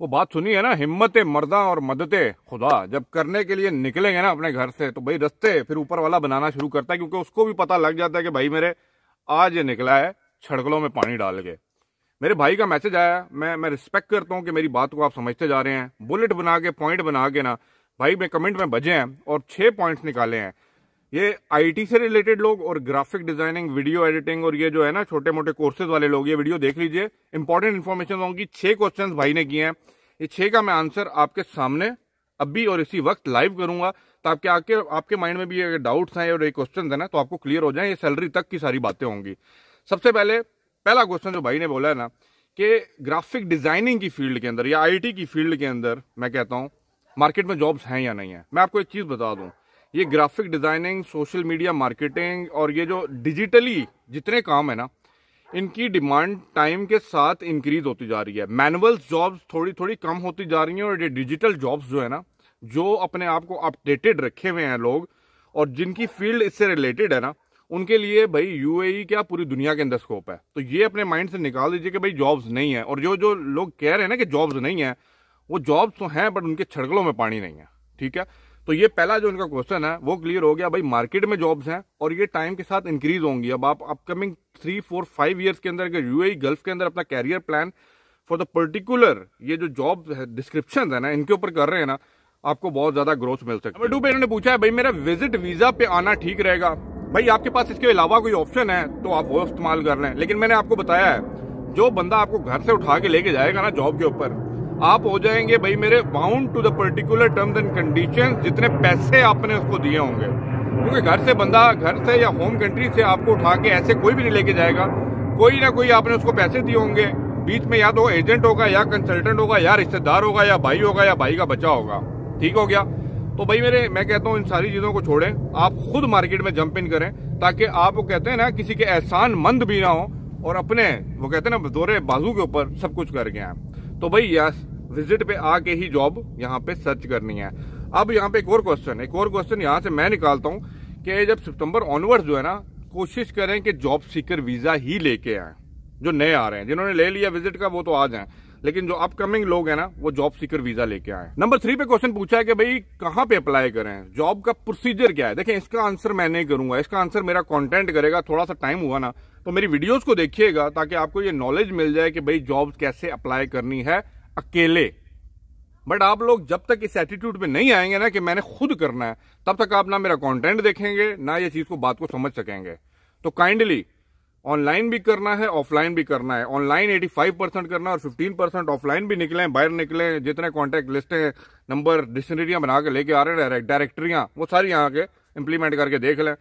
वो बात सुनी है ना हिम्मत मर्दा और मदद खुदा जब करने के लिए निकलेंगे ना अपने घर से तो भाई रस्ते फिर ऊपर वाला बनाना शुरू करता है क्योंकि उसको भी पता लग जाता है कि भाई मेरे आज ये निकला है छड़कलों में पानी डाल के मेरे भाई का मैसेज आया मैं मैं रिस्पेक्ट करता हूँ कि मेरी बात को आप समझते जा रहे हैं बुलेट बना के पॉइंट बना के ना भाई मैं कमेंट में बजे हैं और छः पॉइंट्स निकाले हैं ये आईटी से रिलेटेड लोग और ग्राफिक डिजाइनिंग वीडियो एडिटिंग और ये जो है ना छोटे मोटे कोर्सेज वाले लोग ये वीडियो देख लीजिए इंपॉर्टेंट इन्फॉर्मेशन होंगी छह क्वेश्चन भाई ने किए हैं ये छह का मैं आंसर आपके सामने अभी और इसी वक्त लाइव करूंगा ताकि आपके आपके माइंड में भी अगर डाउट्स हैं और ये क्वेश्चन है ना तो आपको क्लियर हो जाए ये सैलरी तक की सारी बातें होंगी सबसे पहले पहला क्वेश्चन जो भाई ने बोला है ना कि ग्राफिक डिजाइनिंग की फील्ड के अंदर या आईटी की फील्ड के अंदर मैं कहता हूँ मार्केट में जॉब्स हैं या नहीं है मैं आपको एक चीज़ बता दूँ ये graphic designing social media marketing और ये जो डिजिटली जितने काम है ना इनकी डिमांड टाइम के साथ इंक्रीज होती जा रही है मैनुअल जॉब्स थोड़ी थोड़ी कम होती जा रही हैं और ये डिजिटल जॉब्स जो है ना जो अपने आप को अपडेटेड रखे हुए हैं लोग और जिनकी फील्ड इससे रिलेटेड है ना उनके लिए भाई यू e क्या पूरी दुनिया के अंदर स्कोप है तो ये अपने माइंड से निकाल दीजिए कि भाई जॉब्स नहीं है और जो जो लोग कह रहे हैं ना कि जॉब्स नहीं है वो जॉब्स तो हैं बट उनके छड़कलों में पानी नहीं है ठीक है तो ये पहला जो उनका क्वेश्चन है वो क्लियर हो गया भाई मार्केट में जॉब्स हैं और ये टाइम के साथ इंक्रीज होंगी अब आप upcoming three four five years के अंदर अगर यूएई गल्फ e के अंदर अपना career plan for the particular ये जो जॉब डिस्क्रिप्शन है ना इनके ऊपर कर रहे हैं ना आपको बहुत ज्यादा ग्रोथ मिल सकता है पे इन्होंने पूछा है भाई मेरा विजिट वीजा पे आना ठीक रहेगा भाई आपके पास इसके अलावा कोई ऑप्शन है तो आप वो इस्तेमाल कर रहे हैं लेकिन मैंने आपको बताया है जो बंदा आपको घर से उठा के लेके जाएगा ना जॉब के ऊपर आप हो जाएंगे भाई मेरे bound to the particular terms and condition जितने पैसे आपने उसको दिए होंगे क्योंकि घर से बंदा घर से या होम कंट्री से आपको उठा के ऐसे कोई भी नहीं लेके जाएगा कोई ना कोई आपने उसको पैसे दिए होंगे बीच में या तो एजेंट होगा या कंसल्टेंट होगा या रिश्तेदार होगा या भाई होगा या भाई का बच्चा होगा ठीक हो गया तो भाई मेरे मैं कहता हूँ इन सारी चीज़ों को छोड़ें आप खुद मार्केट में जंप इन करें ताकि आप वो कहते हैं ना किसी के एहसान मंद भी ना हो और अपने वो कहते हैं ना दौरे बाजू के ऊपर सब कुछ करके आए तो भाई यस विजिट पे आके ही जॉब यहाँ पे सर्च करनी है अब यहाँ पे एक और क्वेश्चन एक और क्वेश्चन यहाँ से मैं निकालता हूँ कि जब सितंबर ऑनवर्ड जो है ना कोशिश करें कि जॉब सीकर वीजा ही लेके आए जो नए आ रहे हैं जिन्होंने ले लिया विजिट का वो तो आ जाए लेकिन जो अपकमिंग लोग हैं ना वो जॉब सीकर वीजा लेके आए नंबर थ्री पे क्वेश्चन पूछा है कि भाई कहाँ पे अप्लाई करें जॉब का प्रोसीजर क्या है देखें इसका आंसर मैं नहीं करूंगा इसका आंसर मेरा कंटेंट करेगा थोड़ा सा टाइम हुआ ना तो मेरी वीडियोस को देखिएगा ताकि आपको ये नॉलेज मिल जाए कि भाई जॉब कैसे अप्लाई करनी है अकेले बट आप लोग जब तक इस एटीट्यूड में नहीं आएंगे ना कि मैंने खुद करना है तब तक आप ना मेरा कंटेंट देखेंगे ना ये चीज को बात को समझ सकेंगे तो काइंडली ऑनलाइन भी करना है ऑफलाइन भी करना है ऑनलाइन 85 परसेंट करना है और 15 परसेंट ऑफलाइन भी निकले बाहर निकले जितने कॉन्टैक्ट लिस्टें नंबर डिक्शनरियां बना के लेके आ रहे हैं डायरेक्टरियां वो सारी यहाँ के इंप्लीमेंट करके देख लें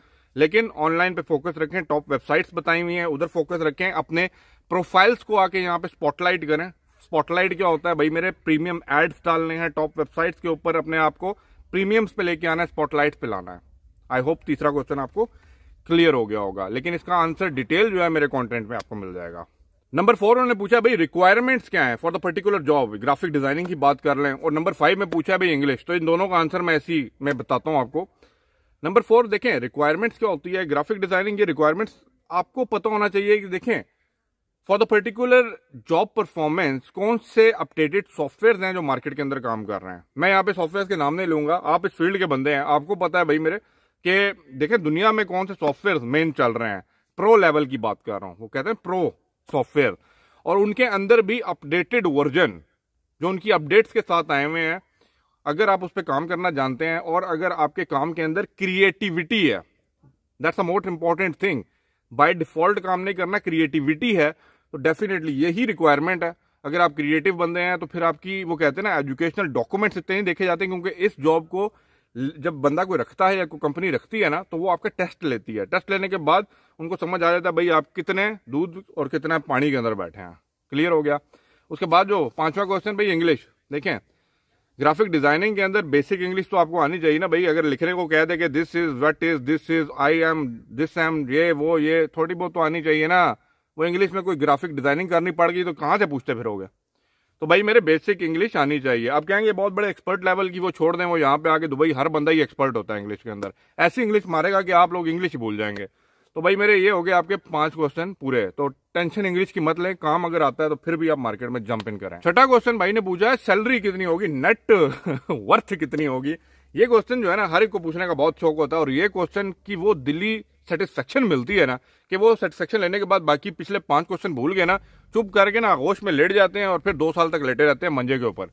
लेकिन ऑनलाइन पे फोकस रखें टॉप वेबसाइट्स बताई हुई हैं उधर फोकस रखें अपने प्रोफाइल्स को आके यहाँ पे स्पॉटलाइट करें स्पॉटलाइट क्या होता है भाई मेरे प्रीमियम एड्स डालने हैं टॉप वेबसाइट्स के ऊपर अपने आप को प्रीमियम्स पे लेके आना है स्पॉटलाइट पे लाना है आई होप तीसरा क्वेश्चन आपको क्लियर हो गया होगा लेकिन इसका आंसर डिटेल जो है मेरे कॉन्टेंट में आपको मिल जाएगा नंबर फोर उन्होंने पूछा भाई रिक्वायरमेंट्स क्या है for the particular job graphic designing की बात कर लें और नंबर फाइव में पूछा भाई इंग्लिश तो इन दोनों का आंसर मैं ऐसी मैं बताता हूँ आपको नंबर फोर देखें रिक्वायरमेंट्स क्या होती है ग्राफिक डिजाइनिंग की रिक्वायरमेंट्स आपको पता होना चाहिए कि देखें for the particular job performance कौन से अपडेटेड सॉफ्टवेयर हैं जो मार्केट के अंदर काम कर रहे हैं मैं यहाँ पे सॉफ्टवेयर के नाम नहीं लूंगा आप इस फील्ड के बंदे हैं आपको पता है भाई मेरे कि देखें दुनिया में कौन से सॉफ्टवेयर मेन चल रहे हैं प्रो लेवल की बात कर रहा हूँ वो कहते हैं प्रो सॉफ्टवेयर और उनके अंदर भी अपडेटेड वर्जन जो उनकी अपडेट्स के साथ आए हुए हैं अगर आप उस पर काम करना जानते हैं और अगर आपके काम के अंदर क्रिएटिविटी है that's a most important thing by default काम नहीं करना क्रिएटिविटी है तो डेफिनेटली यही रिक्वायरमेंट है अगर आप क्रिएटिव बंदे हैं तो फिर आपकी वो कहते हैं ना एजुकेशनल डॉक्यूमेंट्स इतने नहीं देखे जाते हैं क्योंकि इस जॉब को जब बंदा कोई रखता है या कोई कंपनी रखती है ना तो वो आपका टेस्ट लेती है टेस्ट लेने के बाद उनको समझ आ जाता है भाई आप कितने दूध और कितना पानी के अंदर बैठे हैं क्लियर हो गया उसके बाद जो पांचवा क्वेश्चन भाई इंग्लिश देखें ग्राफिक डिजाइनिंग के अंदर बेसिक इंग्लिश तो आपको आनी चाहिए ना भाई अगर लिखने को कह दे कि this is what is this is I am this am ये वो ये थोड़ी बहुत तो आनी चाहिए ना वो इंग्लिश में कोई ग्राफिक डिजाइनिंग करनी पड़ गई तो कहाँ से पूछते फिरोगे तो भाई मेरे बेसिक इंग्लिश आनी चाहिए अब कहेंगे बहुत बड़े एक्सपर्ट लेवल की वो छोड़ दें वो यहाँ पे आके दुबई हर बंदा ही एक्सपर्ट होता है इंग्लिश के अंदर ऐसी इंग्लिश मारेगा कि आप लोग इंग्लिश भूल जाएंगे तो भाई मेरे ये हो गए आपके पांच क्वेश्चन पूरे तो टेंशन इंग्लिश की मत लें काम अगर आता है तो फिर भी आप मार्केट में जंप इन करें छठा क्वेश्चन भाई ने पूछा है सैलरी कितनी होगी नेट वर्थ कितनी होगी ये क्वेश्चन जो है ना हर एक को पूछने का बहुत शौक होता है और ये क्वेश्चन की वो दिल्ली सेटिस्फेक्शन मिलती है ना कि वो सेटिस्फेक्शन लेने के बाद बाकी पिछले पांच क्वेश्चन भूल गए ना चुप करके ना आगोश में लेट जाते हैं और फिर दो साल तक लेटे रहते हैं मंजे के ऊपर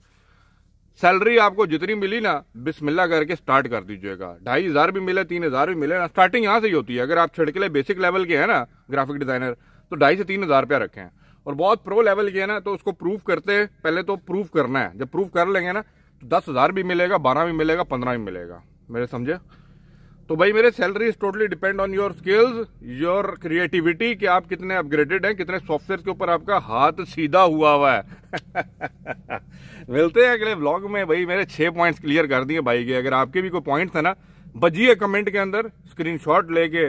सैलरी आपको जितनी मिली ना बिस्मिल्ला करके स्टार्ट कर दीजिएगा ढाई हजार भी मिले तीन हजार भी मिले ना स्टार्टिंग यहाँ से ही होती है अगर आप छिड़कले बेसिक लेवल के हैं ना ग्राफिक डिजाइनर तो ढाई से तीन हजार रुपया रखें और बहुत प्रो लेवल के हैं ना तो उसको प्रूफ करते पहले तो प्रूफ करना है जब प्रूफ कर लेंगे ना तो दस हजार भी मिलेगा बारह भी मिलेगा पंद्रह भी मिलेगा मेरे समझे तो भाई मेरे salary is totally depend on your skills your creativity कि आप कितने अपग्रेडेड हैं कितने सॉफ्टवेयर के ऊपर आपका हाथ सीधा हुआ हुआ है मिलते हैं अगले ब्लॉग में भाई मेरे छह पॉइंट्स क्लियर कर दिए भाई के अगर आपके भी कोई पॉइंट्स है ना बजिए कमेंट के अंदर स्क्रीनशॉट लेके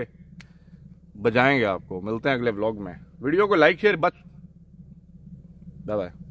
बजाएंगे आपको मिलते हैं अगले ब्लॉग में वीडियो को लाइक शेयर बस बाय